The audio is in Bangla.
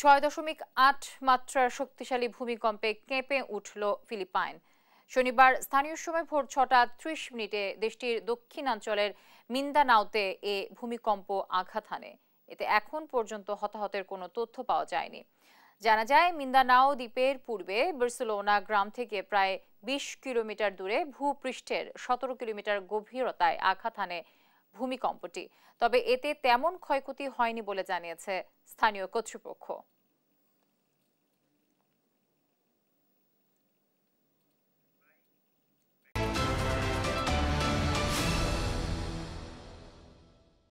ছয় দশমিক আট মাত্রার শক্তিশালী ভূমিকম্পে কেঁপে উঠল ফিলিপাইন শনিবার স্থানীয় সময় ভোর ছটা ত্রিশ মিনিটে দেশটির দক্ষিণাঞ্চলের মিন্দানাওতে এ ভূমিকম্প আঘাত হানে এতে এখন পর্যন্ত হতাহতের কোনো তথ্য পাওয়া যায়নি জানা যায় মিন্দানাও দ্বীপের পূর্বে বার্সেলোনা গ্রাম থেকে প্রায় বিশ কিলোমিটার দূরে ভূপৃষ্ঠের সতেরো কিলোমিটার গভীরতায় আঘাত হানে ভূমিকম্পটি তবে এতে তেমন ক্ষয়ক্ষতি হয়নি বলে জানিয়েছে স্থানীয় কর্তৃপক্ষ